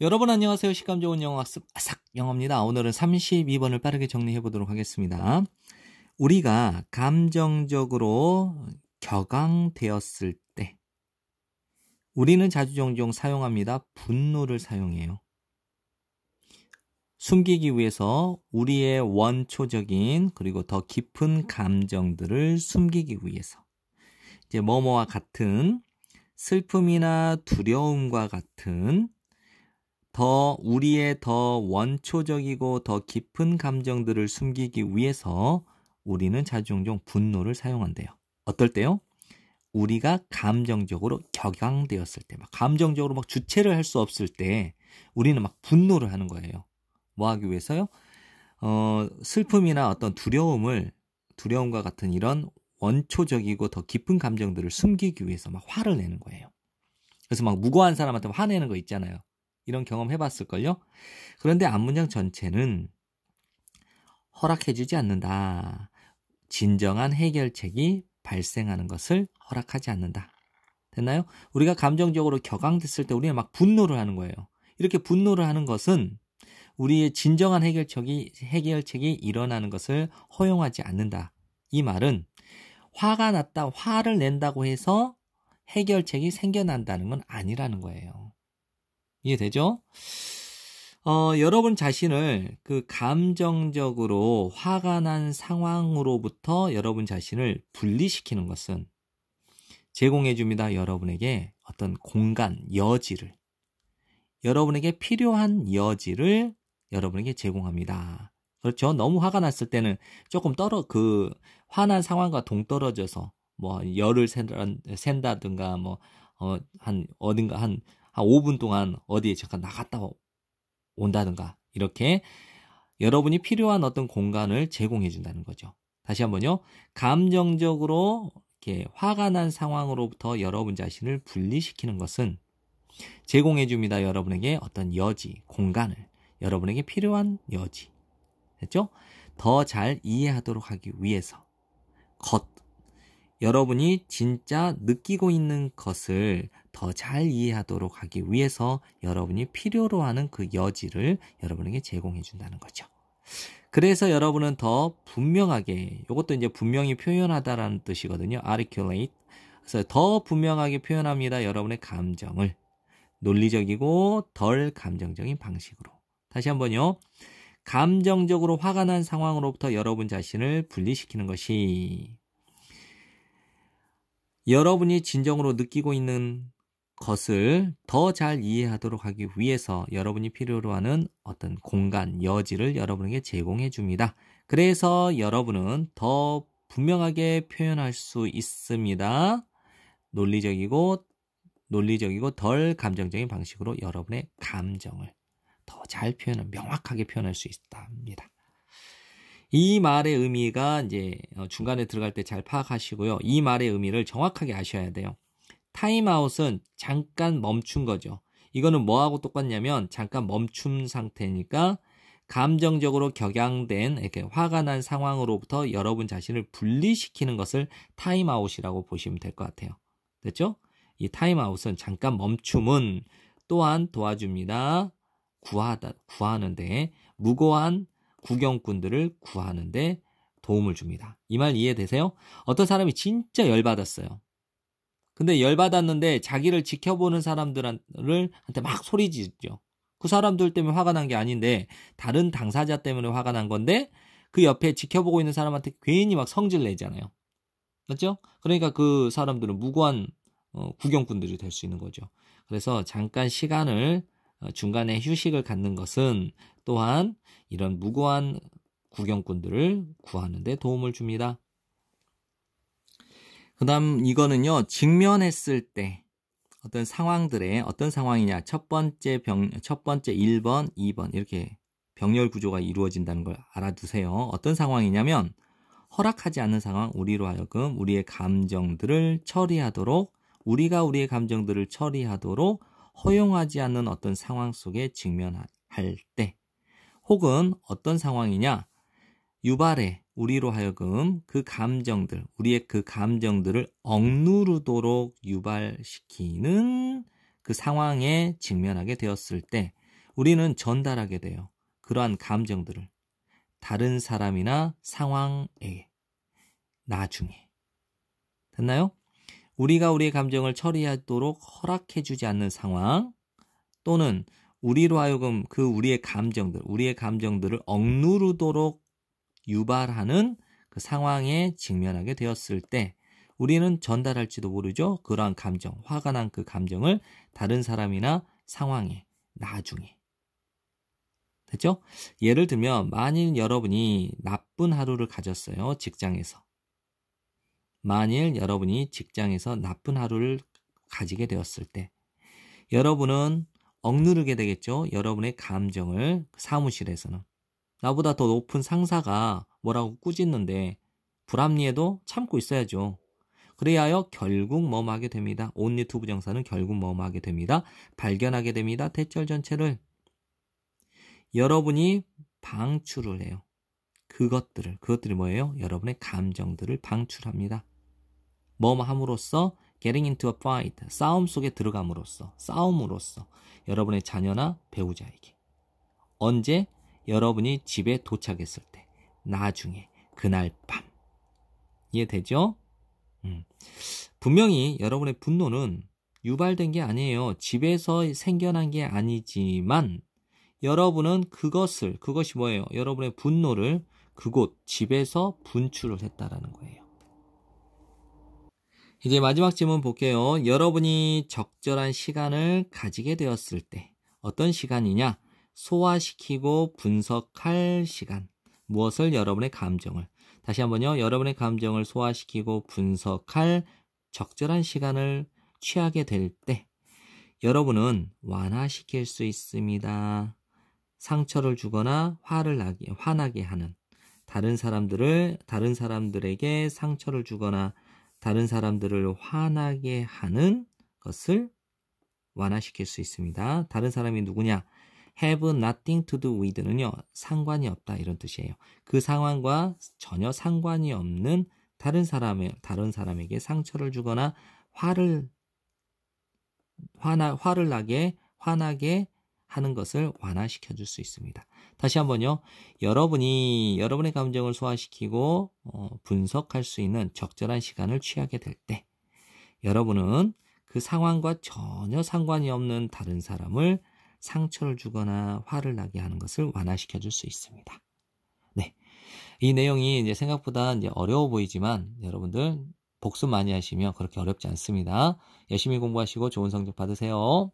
여러분 안녕하세요. 식감 좋은 영어 학습 아삭 영어입니다. 오늘은 32번을 빠르게 정리해 보도록 하겠습니다. 우리가 감정적으로 격앙되었을 때 우리는 자주 종종 사용합니다. 분노를 사용해요. 숨기기 위해서 우리의 원초적인 그리고 더 깊은 감정들을 숨기기 위해서 이제 뭐뭐와 같은 슬픔이나 두려움과 같은 더 우리의 더 원초적이고 더 깊은 감정들을 숨기기 위해서 우리는 자주종종 분노를 사용한대요. 어떨 때요? 우리가 감정적으로 격앙되었을 때, 막 감정적으로 막 주체를 할 수 없을 때, 우리는 막 분노를 하는 거예요. 뭐 하기 위해서요? 어, 슬픔이나 어떤 두려움을, 두려움과 같은 이런 원초적이고 더 깊은 감정들을 숨기기 위해서 막 화를 내는 거예요. 그래서 막 무고한 사람한테 화내는 거 있잖아요. 이런 경험 해봤을걸요? 그런데 안문장 전체는 허락해주지 않는다. 진정한 해결책이 발생하는 것을 허락하지 않는다. 됐나요? 우리가 감정적으로 격앙됐을 때 우리는 막 분노를 하는 거예요. 이렇게 분노를 하는 것은 우리의 진정한 해결책이, 해결책이 일어나는 것을 허용하지 않는다. 이 말은 화가 났다, 화를 낸다고 해서 해결책이 생겨난다는 건 아니라는 거예요. 이해되죠? 어, 여러분 자신을 그 감정적으로 화가 난 상황으로부터 여러분 자신을 분리시키는 것은 제공해 줍니다. 여러분에게 어떤 공간, 여지를. 여러분에게 필요한 여지를 여러분에게 제공합니다. 그렇죠. 너무 화가 났을 때는 조금 떨어, 그, 화난 상황과 동떨어져서, 뭐, 열을 센다든가 뭐, 어, 한, 어딘가 한한 5분 동안 어디에 잠깐 나갔다 온다든가 이렇게 여러분이 필요한 어떤 공간을 제공해 준다는 거죠. 다시 한번요. 감정적으로 이렇게 화가 난 상황으로부터 여러분 자신을 분리시키는 것은 제공해 줍니다. 여러분에게 어떤 여지, 공간을 여러분에게 필요한 여지. 됐죠? 더 잘 이해하도록 하기 위해서 것 여러분이 진짜 느끼고 있는 것을 더잘 이해하도록 하기 위해서 여러분이 필요로 하는 그 여지를 여러분에게 제공해 준다는 거죠. 그래서 여러분은 더 분명하게 이것도 이제 분명히 표현하다라는 뜻이거든요. articulate. 그래서 더 분명하게 표현합니다. 여러분의 감정을 논리적이고 덜 감정적인 방식으로. 다시 한번요. 감정적으로 화가 난 상황으로부터 여러분 자신을 분리시키는 것이 여러분이 진정으로 느끼고 있는 것을 더 잘 이해하도록 하기 위해서 여러분이 필요로 하는 어떤 공간, 여지를 여러분에게 제공해 줍니다. 그래서 여러분은 더 분명하게 표현할 수 있습니다. 논리적이고 논리적이고 덜 감정적인 방식으로 여러분의 감정을 더 잘 표현을 명확하게 표현할 수 있답니다. 이 말의 의미가 이제 중간에 들어갈 때 잘 파악하시고요. 이 말의 의미를 정확하게 아셔야 돼요. 타임아웃은 잠깐 멈춘 거죠. 이거는 뭐하고 똑같냐면 잠깐 멈춤 상태니까 감정적으로 격양된 이렇게 화가 난 상황으로부터 여러분 자신을 분리시키는 것을 타임아웃이라고 보시면 될 것 같아요. 됐죠? 이 타임아웃은 잠깐 멈춤은 또한 도와줍니다. 구하다 구하는데 무고한 구경꾼들을 구하는데 도움을 줍니다. 이 말 이해되세요? 어떤 사람이 진짜 열받았어요. 근데 열받았는데 자기를 지켜보는 사람들한테 막 소리 지르죠. 그 사람들 때문에 화가 난 게 아닌데 다른 당사자 때문에 화가 난 건데 그 옆에 지켜보고 있는 사람한테 괜히 막 성질 내잖아요. 맞죠? 그러니까 그 사람들은 무고한 어, 구경꾼들이 될 수 있는 거죠. 그래서 잠깐 시간을 어, 중간에 휴식을 갖는 것은 또한 이런 무고한 구경꾼들을 구하는 데 도움을 줍니다. 그다음 이거는요. 직면했을 때 어떤 상황들에 어떤 상황이냐. 첫 번째 병, 첫 번째 1번, 2번 이렇게 병렬 구조가 이루어진다는 걸 알아두세요. 어떤 상황이냐면 허락하지 않는 상황, 우리로 하여금 우리의 감정들을 처리하도록 우리가 우리의 감정들을 처리하도록 허용하지 않는 어떤 상황 속에 직면할 때 혹은 어떤 상황이냐 유발해 우리로 하여금 그 감정들, 우리의 그 감정들을 억누르도록 유발시키는 그 상황에 직면하게 되었을 때 우리는 전달하게 돼요. 그러한 감정들을 다른 사람이나 상황에 나중에 됐나요? 우리가 우리의 감정을 처리하도록 허락해주지 않는 상황 또는 우리로 하여금 그 우리의 감정들, 우리의 감정들을 억누르도록 유발하는 그 상황에 직면하게 되었을 때 우리는 전달할지도 모르죠. 그러한 감정, 화가 난 그 감정을 다른 사람이나 상황에, 나중에. 됐죠? 예를 들면, 만일 여러분이 나쁜 하루를 가졌어요. 직장에서. 만일 여러분이 직장에서 나쁜 하루를 가지게 되었을 때, 여러분은 억누르게 되겠죠? 여러분의 감정을 사무실에서는. 나보다 더 높은 상사가 뭐라고 꾸짖는데 불합리해도 참고 있어야죠. 그래야여 결국 뭐하게 됩니다. 온리투브 정사는 결국 뭐하게 됩니다. 발견하게 됩니다. 대절 전체를 여러분이 방출을 해요. 그것들을 그것들이 뭐예요? 여러분의 감정들을 방출합니다. 뭐함으로써 getting into a fight 싸움 속에 들어감으로써 싸움으로써 여러분의 자녀나 배우자에게 언제 여러분이 집에 도착했을 때, 나중에, 그날 밤. 이해되죠? 음. 분명히 여러분의 분노는 유발된 게 아니에요. 집에서 생겨난 게 아니지만, 여러분은 그것을, 그것이 뭐예요? 여러분의 분노를 그곳, 집에서 분출을 했다라는 거예요. 이제 마지막 질문 볼게요. 여러분이 적절한 시간을 가지게 되었을 때 어떤 시간이냐? 소화시키고 분석할 시간. 무엇을 여러분의 감정을 다시 한번요. 여러분의 감정을 소화시키고 분석할 적절한 시간을 취하게 될 때 여러분은 완화시킬 수 있습니다. 상처를 주거나 화를 나게 화나게 하는 다른 사람들을 다른 사람들에게 상처를 주거나 다른 사람들을 화나게 하는 것을 완화시킬 수 있습니다. 다른 사람이 누구냐? have nothing to do with는요. 상관이 없다 이런 뜻이에요. 그 상황과 전혀 상관이 없는 다른 사람의 다른 사람에게 상처를 주거나 화를 화나 화를 나게 화나게 하는 것을 완화시켜 줄 수 있습니다. 다시 한번요. 여러분이 여러분의 감정을 소화시키고 어, 분석할 수 있는 적절한 시간을 취하게 될 때 여러분은 그 상황과 전혀 상관이 없는 다른 사람을 상처를 주거나 화를 나게 하는 것을 완화시켜 줄 수 있습니다. 네. 이 내용이 이제 생각보다 이제 어려워 보이지만 여러분들 복습 많이 하시면 그렇게 어렵지 않습니다. 열심히 공부하시고 좋은 성적 받으세요.